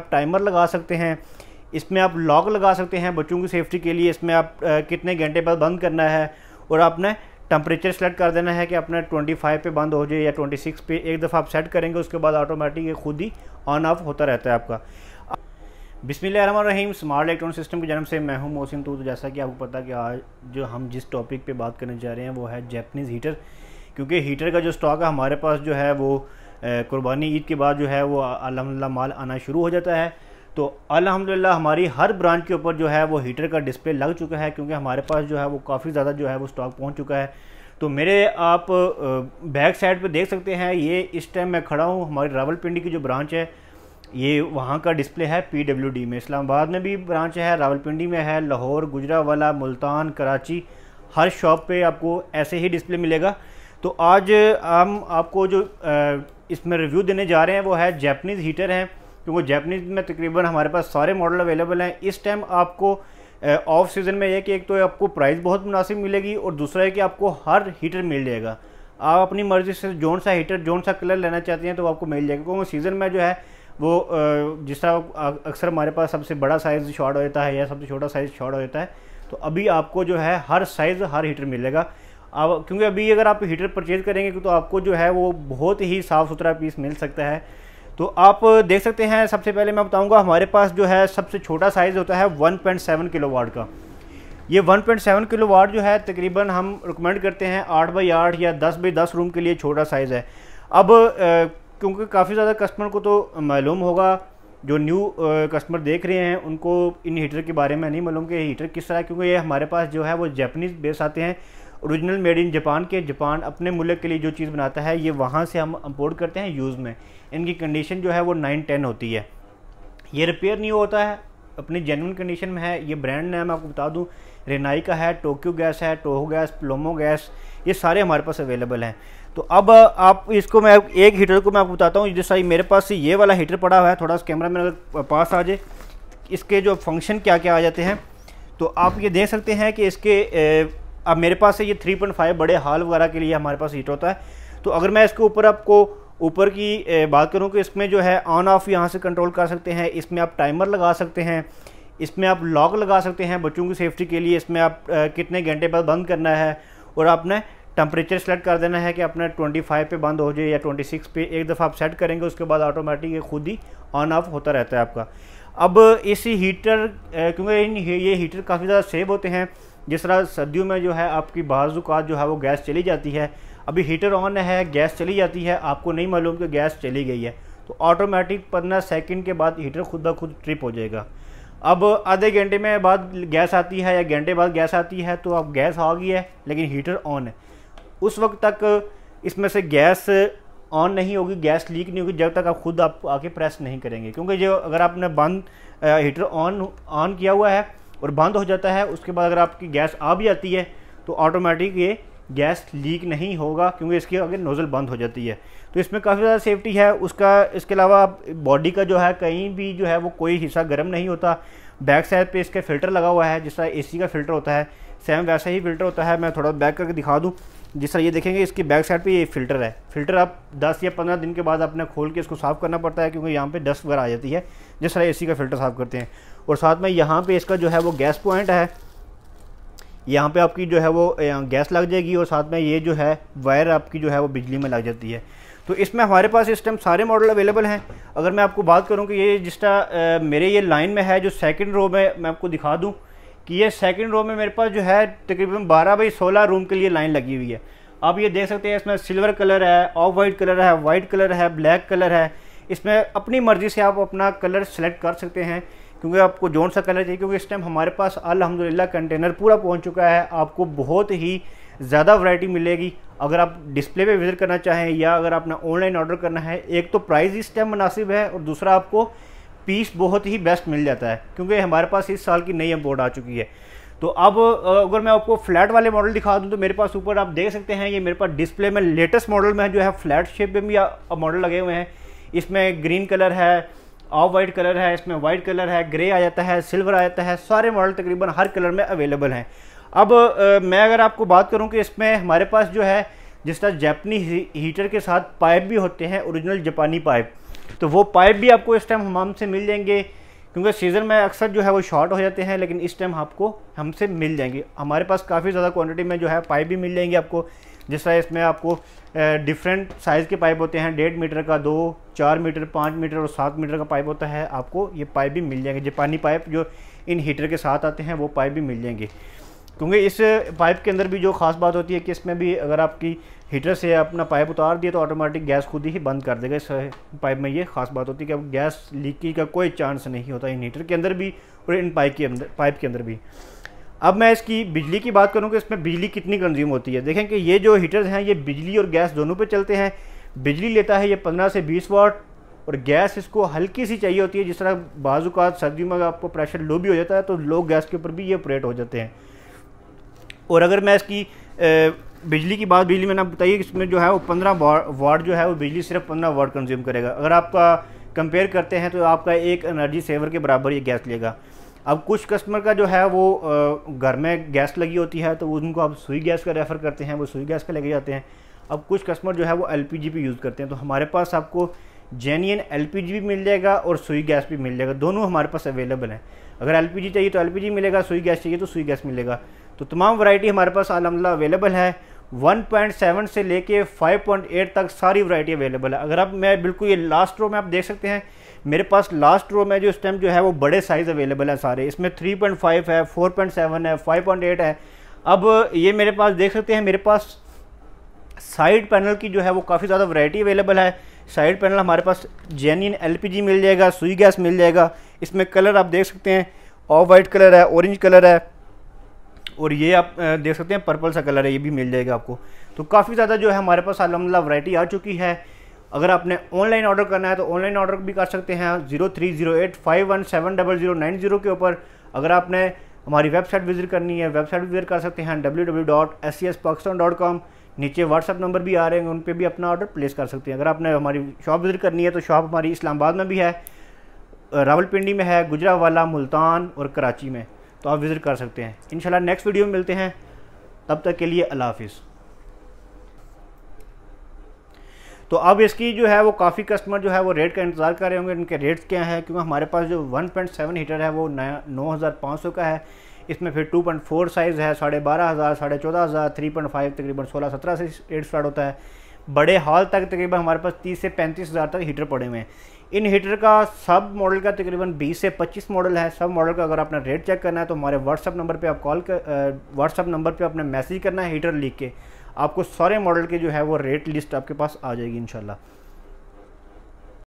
आप टाइमर लगा सकते हैं इसमें आप लॉक लगा सकते हैं बच्चों की सेफ्टी के लिए इसमें आप आ, कितने घंटे बाद बंद करना है और आपने टम्परेचर सेलेक्ट कर देना है कि अपना 25 पे बंद हो जाए या 26 पे एक दफ़ा आप सेट करेंगे उसके बाद ऑटोमेटिक ये खुद ही ऑन ऑफ होता रहता है आपका रहीम स्मार्ट इलेक्ट्रॉनिक सिस्टम की जन्म से मैं हूं मोहसिन तो जैसा कि आपको पता कि आज जो हम जिस टॉपिक पे बात करने जा रहे हैं वो है जैपनीज़ हीटर क्योंकि हीटर का जो स्टॉक है हमारे पास जो है वो कुर्बानी ईद के बाद जो है वो अलहमदिल्ला माल आना शुरू हो जाता है तो अलहमदिल्ला हमारी हर ब्रांच के ऊपर जो है वो हीटर का डिस्प्ले लग चुका है क्योंकि हमारे पास जो है वो काफ़ी ज़्यादा जो है वो स्टॉक पहुँच चुका है तो मेरे आप बैक साइड पर देख सकते हैं ये इस टाइम मैं खड़ा हूँ हमारी रावलपिंडी की जो ब्रांच है ये वहाँ का डिस्प्ले है पीडब्ल्यूडी में इस्लामाबाद में भी ब्रांच है रावलपिंडी में है लाहौर गुजरावाला मुल्तान कराची हर शॉप पे आपको ऐसे ही डिस्प्ले मिलेगा तो आज हम आपको जो इसमें रिव्यू देने जा रहे हैं वो है जैपनीज़ हीटर हैं क्योंकि जैपनीज़ में तकरीबन हमारे पास सारे मॉडल अवेलेबल हैं इस टाइम आपको ऑफ सीज़न में यह कि एक तो आपको प्राइस बहुत मुनासिब मिलेगी और दूसरा है कि आपको हर हीटर मिल जाएगा आप अपनी मर्ज़ी से जोन सा हीटर जोन सा कलर लेना चाहते हैं तो आपको मिल जाएगा क्योंकि सीज़न में जो है वो जिस तरह अक्सर हमारे पास सबसे बड़ा साइज़ शॉर्ट हो जाता है या सबसे छोटा साइज़ शॉर्ट हो जाता है तो अभी आपको जो है हर साइज़ हर हीटर मिलेगा अब क्योंकि अभी अगर आप हीटर परचेज़ करेंगे तो आपको जो है वो बहुत ही साफ़ सुथरा पीस मिल सकता है तो आप देख सकते हैं सबसे पहले मैं बताऊंगा हमारे पास जो है सबसे छोटा साइज़ होता है 1.7 किलोवाट का ये 1.7 किलोवाट जो है तकरीबन हम रिकमेंड करते हैं आठ बाई आठ या दस बाई दस रूम के लिए छोटा साइज़ है अब क्योंकि काफ़ी ज़्यादा कस्टमर को तो मालूम होगा जो न्यू कस्टमर देख रहे हैं उनको इन हीटर के बारे में नहीं मालूम कि हीटर किस तरह क्योंकि ये हमारे पास जो है वो जैपनीज़ बेस आते हैं ओरिजिनल मेड इन जापान के जापान अपने मुल्क के लिए जो चीज़ बनाता है ये वहाँ से हम इम्पोर्ट करते हैं यूज़ में इनकी कंडीशन जो है वो नाइन टेन होती है ये रिपेयर नहीं होता है अपनी जेनुन कंडीशन में है ये ब्रांड नेम आपको बता दूँ रेनाई का है टोक्यो गैस है टोहो गैस प्लोमो गैस ये सारे हमारे पास अवेलेबल हैं तो अब आप इसको मैं एक हीटर को मैं आपको बताता हूँ जैसा मेरे पास ये वाला हीटर पड़ा हुआ है थोड़ा सा कैमरा मेरे पास आ जाए इसके जो फंक्शन क्या क्या आ जाते हैं तो आप ये देख सकते हैं कि इसके अब मेरे पास ये थ्री पॉइंट फाइव बड़े हाल वगैरह के लिए हमारे पास हीट होता है तो अगर मैं इसके ऊपर आपको ऊपर की बात करूँ कि इसमें जो है ऑन ऑफ यहाँ से कंट्रोल कर सकते हैं इसमें आप टाइमर लगा सकते हैं इसमें आप लॉक लगा सकते हैं बच्चों की सेफ्टी के लिए इसमें आप कितने घंटे बाद बंद करना है और आपने टम्परेचर सेलेक्ट कर देना है कि अपना 25 पे बंद हो जाए या 26 पे एक दफ़ा आप सेट करेंगे उसके बाद ऑटोमेटिक ये खुद ही ऑन ऑफ होता रहता है आपका अब इस हीटर क्योंकि ये हीटर काफ़ी ज़्यादा सेव होते हैं जिस तरह सर्दियों में जो है आपकी बाज़ात जो है वो गैस चली जाती है अभी हीटर ऑन है गैस चली जाती है आपको नहीं मालूम कि गैस चली गई है तो ऑटोमेटिक पंद्रह सेकंड के बाद हीटर खुद ब खुद ट्रिप हो जाएगा अब आधे घंटे में बाद गैस आती है या घंटे बाद गैस आती है तो अब गैस आ गई है लेकिन हीटर ऑन है उस वक्त तक इसमें से गैस ऑन नहीं होगी गैस लीक नहीं होगी जब तक आप खुद आप आके प्रेस नहीं करेंगे क्योंकि जो अगर आपने बंद हीटर ऑन ऑन किया हुआ है और बंद हो जाता है उसके बाद अगर आपकी गैस आ भी आती है तो ऑटोमेटिक ये गैस लीक नहीं होगा क्योंकि इसकी अगर नोज़ल बंद हो जाती है तो इसमें काफ़ी ज़्यादा सेफ्टी है उसका इसके अलावा बॉडी का जो है कहीं भी जो है वो कोई हिस्सा गर्म नहीं होता बैक साइड पे इसका फ़िल्टर लगा हुआ है जिस तरह ए का फ़िल्टर होता है सेम वैसा ही फ़िल्टर होता है मैं थोड़ा बैक करके दिखा दूँ जिस तरह ये देखेंगे इसकी बैक साइड पे ये फ़िल्टर है फ़िल्टर आप 10 या 15 दिन के बाद आपने खोल के इसको साफ़ करना पड़ता है क्योंकि यहाँ पे डस्ट वगैरह आ जाती है जिस तरह एसी का फ़िल्टर साफ़ करते हैं और साथ में यहाँ पे इसका जो है वो गैस पॉइंट है यहाँ पे आपकी जो है वो गैस लग जाएगी और साथ में ये जो है वायर आपकी जो है वो बिजली में लग जाती है तो इसमें हमारे पास इस टाइम सारे मॉडल अवेलेबल हैं अगर मैं आपको बात करूँ कि ये जिस मेरे ये लाइन में है जो सेकेंड रो में मैं आपको दिखा दूँ कि ये सेकंड रो में मेरे पास जो है तकरीबन 12 बाई 16 रूम के लिए लाइन लगी हुई है आप ये देख सकते हैं इसमें सिल्वर कलर है ऑफ वाइट कलर है वाइट कलर है ब्लैक कलर है इसमें अपनी मर्ज़ी से आप अपना कलर सेलेक्ट कर सकते हैं क्योंकि आपको जौन सा कलर चाहिए क्योंकि इस टाइम हमारे पास अलहमदिल्ला कंटेनर पूरा पहुँच चुका है आपको बहुत ही ज़्यादा वैरायटी मिलेगी अगर आप डिस्प्ले पे विज़िट करना चाहें या अगर आपने ऑनलाइन ऑर्डर करना है एक तो प्राइस इस टाइम मुनासिब है और दूसरा आपको पीस बहुत ही बेस्ट मिल जाता है क्योंकि हमारे पास इस साल की नई इम्पोर्ट आ चुकी है तो अब अगर मैं आपको फ्लैट वाले मॉडल दिखा दूं तो मेरे पास ऊपर आप देख सकते हैं ये मेरे पास डिस्प्ले में लेटेस्ट मॉडल में जो है फ्लैट शेप में भी मॉडल लगे हुए हैं इसमें ग्रीन कलर है ऑफ वाइट कलर है इसमें वाइट कलर है ग्रे आ जाता है सिल्वर आ जाता है सारे मॉडल तकरीबन हर कलर में अवेलेबल हैं अब आ, मैं अगर आपको बात करूँ कि इसमें हमारे पास जो है जिस तरह जैपनी हीटर के साथ पाइप भी होते हैं ओरिजिनल जापानी पाइप तो वो पाइप भी आपको इस टाइम हमाम से मिल जाएंगे क्योंकि सीज़न में अक्सर जो है वो शॉर्ट हो जाते हैं लेकिन इस टाइम आपको हमसे मिल जाएंगे हमारे पास काफ़ी ज़्यादा क्वांटिटी में जो है पाइप भी मिल जाएंगे आपको जिस तरह इसमें आपको डिफरेंट साइज़ के पाइप होते हैं डेढ़ मीटर का दो चार मीटर पाँच मीटर और सात मीटर का पाइप होता है आपको ये पाइप भी मिल जाएंगे जो पानी पाइप जो इन हीटर के साथ आते हैं वो पाइप भी मिल जाएंगे क्योंकि इस पाइप के अंदर भी जो खास बात होती है कि इसमें भी अगर आपकी हीटर से अपना पाइप उतार दिए तो ऑटोमेटिक गैस खुद ही बंद कर देगा इस पाइप में ये खास बात होती है कि अब गैस लीकेज का कोई चांस नहीं होता इन हीटर के अंदर भी और इन पाइप के अंदर पाइप के अंदर भी अब मैं इसकी बिजली की बात करूँ कि इसमें बिजली कितनी कंज्यूम होती है देखें कि ये जो हीटर्स हैं ये बिजली और गैस दोनों पर चलते हैं बिजली लेता है ये पंद्रह से बीस वाट और गैस इसको हल्की सी चाहिए होती है जिस तरह बाजूकात सर्दियों में आपको प्रेशर लो भी हो जाता है तो लो गैस के ऊपर भी ये ऑपरेट हो जाते हैं और अगर मैं इसकी बिजली की बात बिजली मैंने आप बताइए इसमें जो है वो पंद्रह वाट जो है वो बिजली सिर्फ पंद्रह वाट कंज्यूम करेगा अगर आपका कंपेयर करते हैं तो आपका एक एनर्जी सेवर के बराबर ये गैस लेगा अब कुछ कस्टमर का जो है वो घर में गैस लगी होती है तो उनको आप सुई गैस का रेफ़र करते हैं वो सुई गैस का लेके जाते हैं अब कुछ कस्टमर जो है वो एल पी यूज़ करते हैं तो हमारे पास आपको जेन्यन एल भी मिल जाएगा और सुई गैस भी मिल जाएगा दोनों हमारे पास अवेलेबल हैं अगर एल चाहिए तो एल मिलेगा सुई गैस चाहिए तो सुई गैस मिलेगा तो तमाम वैरायटी हमारे पास अलहमदिल्ला अवेलेबल है 1.7 से लेके 5.8 तक सारी वैरायटी अवेलेबल है अगर आप मैं बिल्कुल ये लास्ट रो में आप देख सकते हैं मेरे पास लास्ट रो में जो इस टाइम जो है वो बड़े साइज़ अवेलेबल हैं सारे इसमें 3.5 है 4.7 है 5.8 है अब ये मेरे पास देख सकते हैं मेरे पास साइड पैनल की जो है वो काफ़ी ज़्यादा वरायटी अवेलेबल है साइड पैनल हमारे पास जेनिन एलपीजी मिल जाएगा सुई गैस मिल जाएगा इसमें कलर आप देख सकते हैं ऑफ वाइट कलर है ऑरेंज कलर है और ये आप देख सकते हैं पर्पल सा कलर है ये भी मिल जाएगा आपको तो काफ़ी ज़्यादा जो है हमारे पास अलहमदिल्ला वैरायटी आ चुकी है अगर आपने ऑनलाइन ऑर्डर करना है तो ऑनलाइन ऑर्डर भी कर सकते हैं zero three zero eight five one seven double zero nine zero के ऊपर अगर आपने हमारी वेबसाइट विजिट करनी है वेबसाइट विजिट कर सकते हैं W W dot S C S Pakistan dot com नीचे व्हाट्सअप नंबर भी आ रहे हैं उन पर भी अपना ऑर्डर प्लेस कर सकते हैं अगर आपने हमारी शॉप विजिट करनी है तो शॉप हमारी इस्लामाबाद में भी है रावलपिंडी में है गुजरावाला मुल्तान और कराची में तो आप विज़िट कर सकते हैं इन नेक्स्ट वीडियो में मिलते हैं तब तक के लिए अल्लाह हाफिज़ तो अब इसकी जो है वो काफ़ी कस्टमर जो है वो रेट का इंतज़ार कर रहे होंगे इनके रेट्स क्या है क्योंकि हमारे पास जो 1.7 हीटर है वो नया नौ का है इसमें फिर 2.4 साइज़ है साढ़े बारह हज़ार साढ़े चौदह हज़ार थ्री पॉइंट फाइव तकरीबन सोलह सत्रह से रेट स्टार्ट होता है बड़े हॉल तक तकरीबन हमारे पास तीस से पैंतीस हज़ार तक हीटर पड़े हुए हैं इन हीटर का सब मॉडल का तकरीबन 20 से 25 मॉडल है सब मॉडल का अगर आपने रेट चेक करना है तो हमारे व्हाट्सअप नंबर पे आप कॉल कर व्हाट्सअप नंबर पे आपने मैसेज करना है हीटर लिख के आपको सारे मॉडल के जो है वो रेट लिस्ट आपके पास आ जाएगी इंशाल्लाह